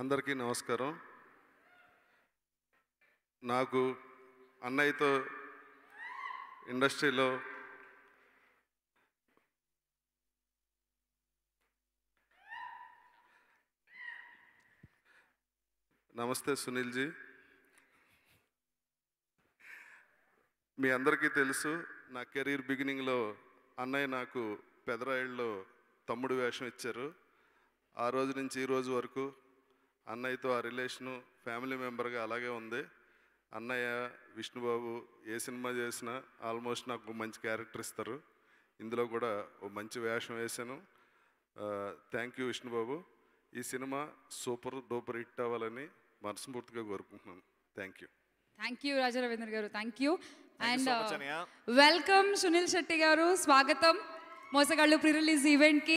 అందరికీ నమస్కారం నాకు అన్నయ్యతో ఇండస్ట్రీలో నమస్తే సునీల్జీ మీ అందరికీ తెలుసు నా కెరీర్ బిగినింగ్లో అన్నయ్య నాకు పెదరాయిల్లో తమ్ముడు వేషం ఇచ్చారు ఆ రోజు నుంచి ఈ రోజు వరకు అన్నయ్యతో ఆ రిలేషను ఫ్యామిలీ మెంబర్గా అలాగే ఉంది అన్నయ్య విష్ణుబాబు ఏ సినిమా చేసినా ఆల్మోస్ట్ నాకు మంచి క్యారెక్టర్ ఇస్తారు ఇందులో కూడా ఓ మంచి వేషం వేశాను థ్యాంక్ యూ విష్ణుబాబు ఈ సినిమా సూపర్ డూపర్ హిట్ అవ్వాలని మనస్ఫూర్తిగా కోరుకుంటున్నాను thank you thank you Rajaravindra గారు thank you and uh, welcome Suniel Shetty గారు స్వాగతం మోసగాళ్ళు ప్రీ రిలీజ్ ఈవెంట్కి